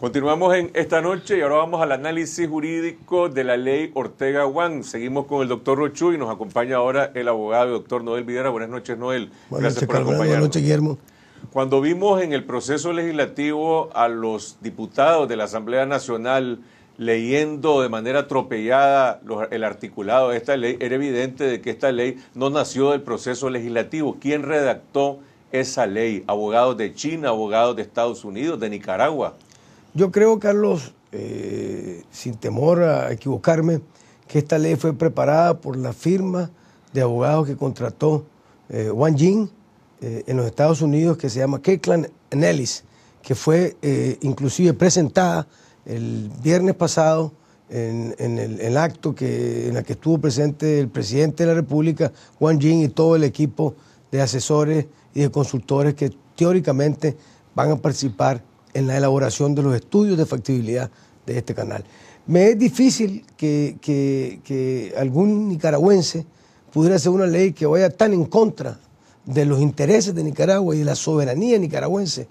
Continuamos en esta noche y ahora vamos al análisis jurídico de la ley Ortega Juan. Seguimos con el doctor Rochú y nos acompaña ahora el abogado doctor Noel Videra. Buenas noches, Noel. Gracias por acompañarnos. Buenas noches, Guillermo. Cuando vimos en el proceso legislativo a los diputados de la Asamblea Nacional leyendo de manera atropellada el articulado de esta ley, era evidente de que esta ley no nació del proceso legislativo. ¿Quién redactó esa ley? ¿Abogados de China, abogados de Estados Unidos, de Nicaragua? Yo creo, Carlos, eh, sin temor a equivocarme, que esta ley fue preparada por la firma de abogados que contrató eh, Wang Jin eh, en los Estados Unidos, que se llama Caitlin Ellis, que fue eh, inclusive presentada el viernes pasado en, el, acto que, en el que estuvo presente el presidente de la República, Wang Jin, y todo el equipo de asesores y de consultores que teóricamente van a participar en la elaboración de los estudios de factibilidad de este canal. Me es difícil que, algún nicaragüense pudiera hacer una ley que vaya tan en contra de los intereses de Nicaragua y de la soberanía nicaragüense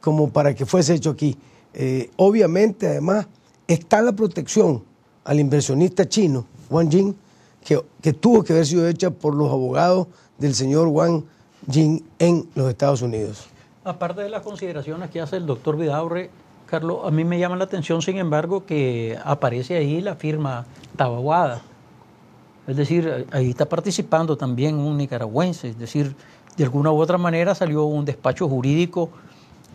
como para que fuese hecho aquí. Eh, obviamente, además, está la protección al inversionista chino, Wang Jing, que, tuvo que haber sido hecha por los abogados del señor Wang Jing en los Estados Unidos. Aparte de las consideraciones que hace el doctor Vidaurre, Carlos, a mí me llama la atención, sin embargo, que aparece ahí la firma Tabaguada. Es decir, ahí está participando también un nicaragüense, es decir, de alguna u otra manera salió un despacho jurídico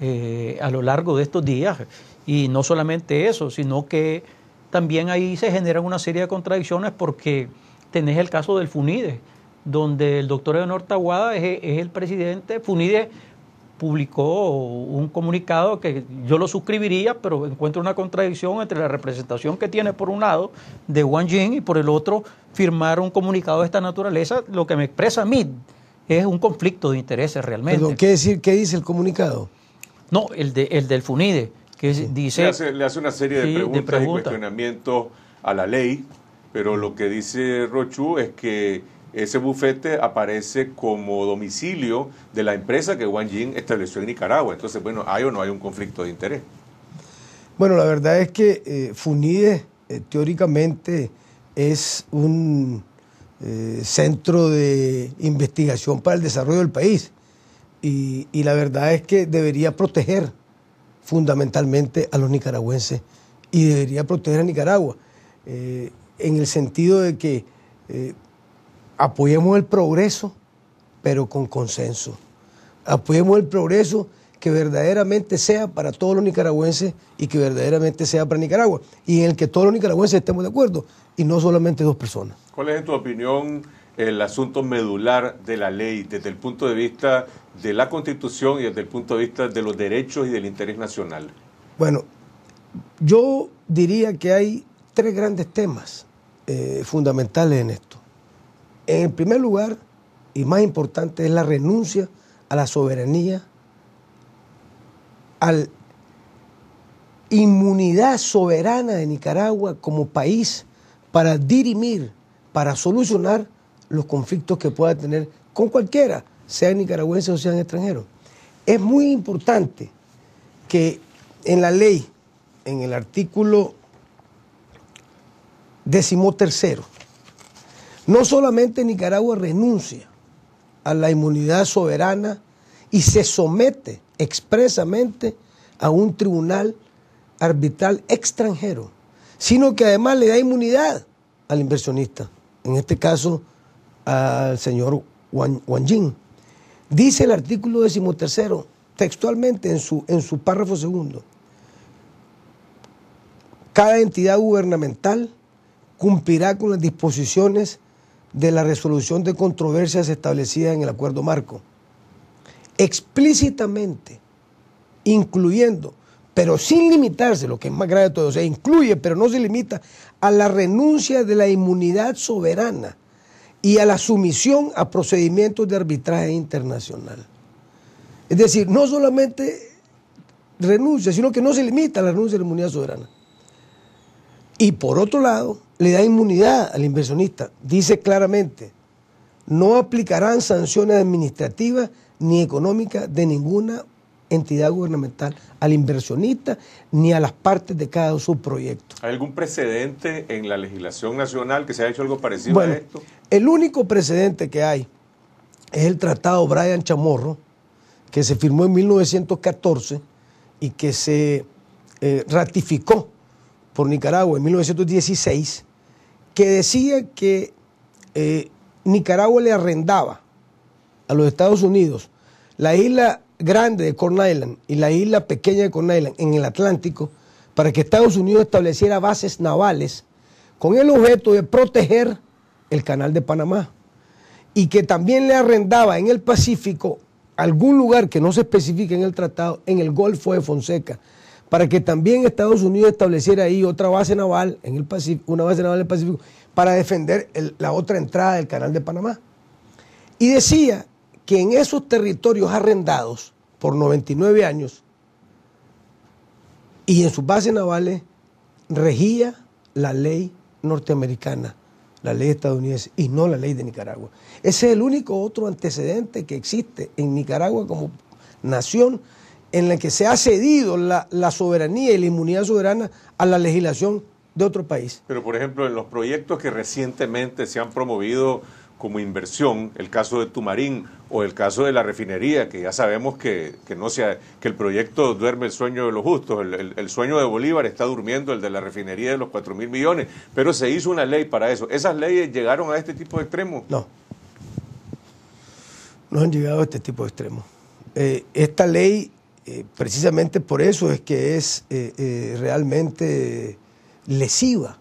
eh, a lo largo de estos días. Y no solamente eso, sino que también ahí se generan una serie de contradicciones porque tenés el caso del FUNIDE, donde el doctor Honor Tabaguada es, es el presidente. FUNIDE publicó un comunicado que yo lo suscribiría, pero encuentro una contradicción entre la representación que tiene por un lado de Wang Jing y por el otro firmar un comunicado de esta naturaleza, lo que me expresa a mí es un conflicto de intereses realmente. ¿qué, decir, qué dice el comunicado? No, el, el del FUNIDE, que dice... Le hace, una serie preguntas de preguntas y cuestionamientos a la ley, pero lo que dice Rochu es que ese bufete aparece como domicilio de la empresa que Wang Jin estableció en Nicaragua. Entonces, bueno, ¿hay o no hay un conflicto de interés? Bueno, la verdad es que eh, Funides eh, teóricamente es un eh, centro de investigación para el desarrollo del país y, y, la verdad es que debería proteger fundamentalmente a los nicaragüenses y debería proteger a Nicaragua en el sentido de que apoyemos el progreso, pero con consenso. Apoyemos el progreso que verdaderamente sea para todos los nicaragüenses y que verdaderamente sea para Nicaragua, y en el que todos los nicaragüenses estemos de acuerdo, y no solamente dos personas. ¿Cuál es, en tu opinión, el asunto medular de la ley desde el punto de vista de la Constitución y desde el punto de vista de los derechos y del interés nacional? Bueno, yo diría que hay tres grandes temas eh, fundamentales en esto. En primer lugar, y más importante, es la renuncia a la soberanía, a la inmunidad soberana de Nicaragua como país para dirimir, para solucionar los conflictos que pueda tener con cualquiera, sea nicaragüense o sea extranjeros. Es muy importante que en la ley, en el artículo decimotercero, no solamente Nicaragua renuncia a la inmunidad soberana y se somete expresamente a un tribunal arbitral extranjero, sino que además le da inmunidad al inversionista, en este caso al señor Wang, Dice el artículo decimotercero, textualmente en su, en su párrafo segundo, cada entidad gubernamental cumplirá con las disposiciones de la resolución de controversias establecida en el acuerdo marco, explícitamente, incluyendo, pero sin limitarse, lo que es más grave de todo, o sea, incluye, pero no se limita, a la renuncia de la inmunidad soberana y a la sumisión a procedimientos de arbitraje internacional. Es decir, no solamente renuncia, sino que no se limita a la renuncia de la inmunidad soberana. Y por otro lado, le da inmunidad al inversionista. Dice claramente, no aplicarán sanciones administrativas ni económicas de ninguna entidad gubernamental al inversionista ni a las partes de cada subproyecto. ¿Hay algún precedente en la legislación nacional que se haya hecho algo parecido a esto? El único precedente que hay es el Tratado Brian Chamorro, que se firmó en 1914 y que se eh, ratificó por Nicaragua en 1916 que decía que eh, Nicaragua le arrendaba a los Estados Unidos la isla grande de Corn Island y la isla pequeña de Corn Island en el Atlántico para que Estados Unidos estableciera bases navales con el objeto de proteger el canal de Panamá y que también le arrendaba en el Pacífico algún lugar que no se especifica en el tratado en el Golfo de Fonseca para que también Estados Unidos estableciera ahí otra base naval en el Pacífico, una base naval en el Pacífico, para defender la otra entrada del Canal de Panamá. Y decía que en esos territorios arrendados por 99 años y en sus bases navales regía la ley norteamericana, la ley estadounidense y no la ley de Nicaragua. Ese es el único otro antecedente que existe en Nicaragua como nación en la que se ha cedido la, soberanía y la inmunidad soberana a la legislación de otro país. Pero, por ejemplo, en los proyectos que recientemente se han promovido como inversión, el caso de Tumarín o el caso de la refinería, que ya sabemos que, no sea, que el proyecto duerme el sueño de los justos, el, sueño de Bolívar está durmiendo, el de la refinería de los 4 mil millones, pero se hizo una ley para eso. ¿Esas leyes llegaron a este tipo de extremos? No, no han llegado a este tipo de extremos. Eh, esta ley eh, precisamente por eso es que es eh, eh, realmente lesiva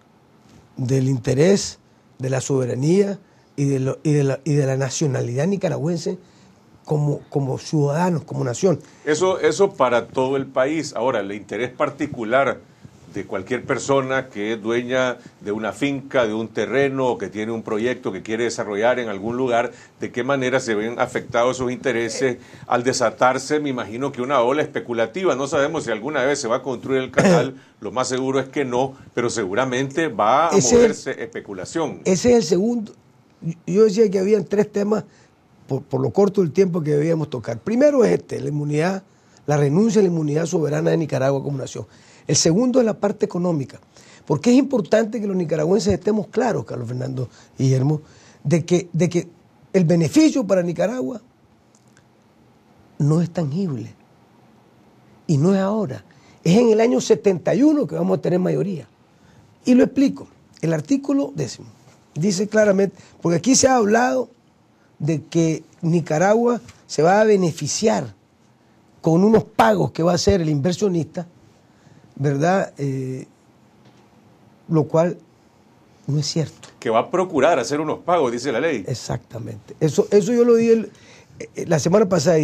del interés, de la soberanía y de, y de, la, nacionalidad nicaragüense como, como ciudadanos, como nación. Eso, eso para todo el país. Ahora, el interés particular de cualquier persona que es dueña de una finca, de un terreno o que tiene un proyecto que quiere desarrollar en algún lugar, de qué manera se ven afectados sus intereses al desatarse, me imagino que una ola especulativa. No sabemos si alguna vez se va a construir el canal, lo más seguro es que no, pero seguramente va a moverse especulación. Ese es el segundo. Yo decía que habían tres temas por, por lo corto del tiempo que debíamos tocar. Primero es este, la inmunidad, la renuncia a la inmunidad soberana de Nicaragua como nación. El segundo es la parte económica, porque es importante que los nicaragüenses estemos claros, Carlos Fernando Guillermo, de que, de que el beneficio para Nicaragua no es tangible. Y no es ahora. Es en el año 71 que vamos a tener mayoría. Y lo explico. El artículo décimo dice claramente, porque aquí se ha hablado de que Nicaragua se va a beneficiar con unos pagos que va a hacer el inversionista ¿verdad? Eh, lo cual no es cierto. Que va a procurar hacer unos pagos, dice la ley. Exactamente. Eso, eso yo lo dije eh, la semana pasada.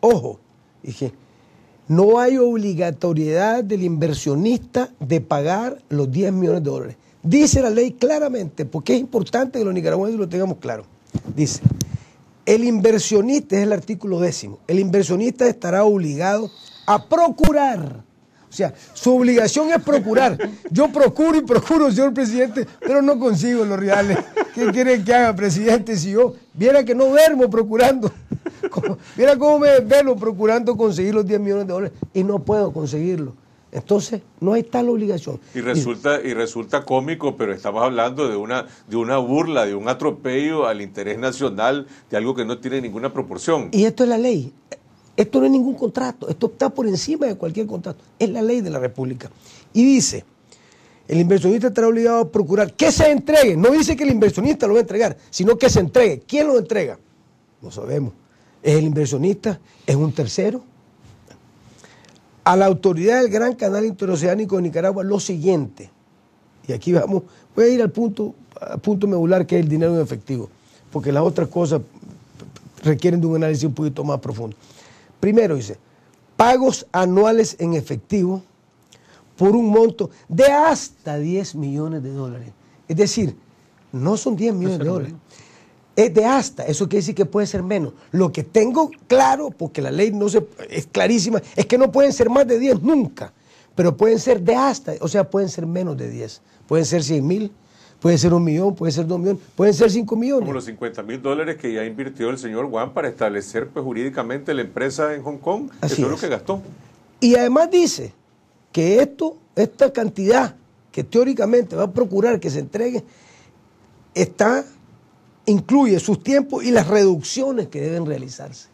ojo, dije, no hay obligatoriedad del inversionista de pagar los 10 millones de dólares. Dice la ley claramente, porque es importante que los nicaragüenses lo tengamos claro. Dice, el inversionista, es el artículo décimo, el inversionista estará obligado a procurar o sea, su obligación es procurar. Yo procuro y procuro, señor presidente, pero no consigo los reales. ¿Qué quieren que haga, presidente? Si yo viera que no duermo procurando. viera cómo me desvelo procurando conseguir los 10 millones de dólares y no puedo conseguirlo. Entonces, no hay tal obligación. Y resulta, y resulta cómico, pero estamos hablando de una, de una burla, de un atropello al interés nacional, de algo que no tiene ninguna proporción. Y esto es la ley. Esto no es ningún contrato, esto está por encima de cualquier contrato. Es la ley de la República. Y dice, el inversionista estará obligado a procurar que se entregue. No dice que el inversionista lo va a entregar, sino que se entregue. ¿Quién lo entrega? No sabemos. ¿Es el inversionista? ¿Es un tercero? A la autoridad del Gran Canal Interoceánico de Nicaragua lo siguiente. Y aquí vamos, voy a ir al punto, punto medular que es el dinero en efectivo, porque las otras cosas requieren de un análisis un poquito más profundo. Primero dice, pagos anuales en efectivo por un monto de hasta 10 millones de dólares. Es decir, no son 10 millones de dólares. Es de hasta, eso quiere decir que puede ser menos. Lo que tengo claro, porque la ley no se, es clarísima, es que no pueden ser más de 10 nunca, pero pueden ser de hasta, o sea, pueden ser menos de 10. Pueden ser 100 mil, Puede ser un millón, puede ser dos millones, pueden ser cinco millones. Como los 50 mil dólares que ya invirtió el señor Juan para establecer pues, jurídicamente la empresa en Hong Kong. eso es lo que gastó. Y además dice que esto, esta cantidad que teóricamente va a procurar que se entregue, está, incluye sus tiempos y las reducciones que deben realizarse.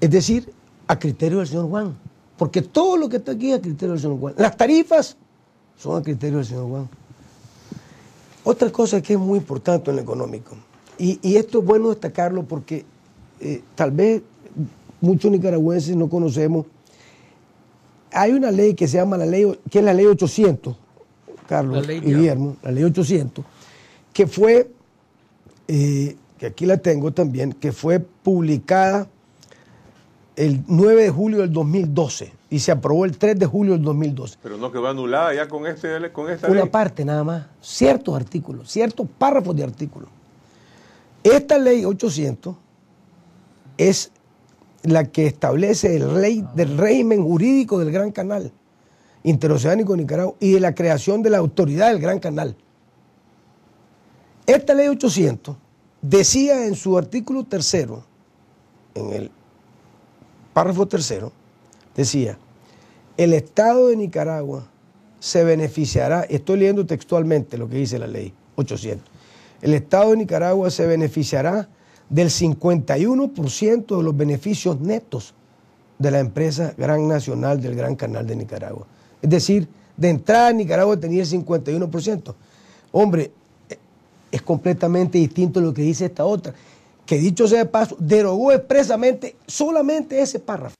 Es decir, a criterio del señor Juan. Porque todo lo que está aquí es a criterio del señor Juan. Las tarifas son a criterio del señor Juan. Otra cosa que es muy importante en lo económico, y, esto es bueno destacarlo porque eh, tal vez muchos nicaragüenses no conocemos, hay una ley que se llama la ley, que es la ley 800, Carlos y Guillermo, la ley 800, que fue, eh, que aquí la tengo también, que fue publicada el 9 de julio del 2012 y se aprobó el 3 de julio del 2012. Pero no que va anulada ya con, este, con esta Una parte nada más, ciertos artículos, ciertos párrafos de artículos. Esta ley 800 es la que establece el ley del régimen jurídico del Gran Canal Interoceánico de Nicaragua y de la creación de la autoridad del Gran Canal. Esta ley 800 decía en su artículo tercero, en el párrafo tercero, decía, el Estado de Nicaragua se beneficiará, estoy leyendo textualmente lo que dice la ley 800, el Estado de Nicaragua se beneficiará del 51% de los beneficios netos de la empresa Gran Nacional del Gran Canal de Nicaragua. Es decir, de entrada Nicaragua tenía el 51%. Hombre, e, es completamente distinto lo que dice esta otra que dicho sea de paso, derogó expresamente solamente ese párrafo.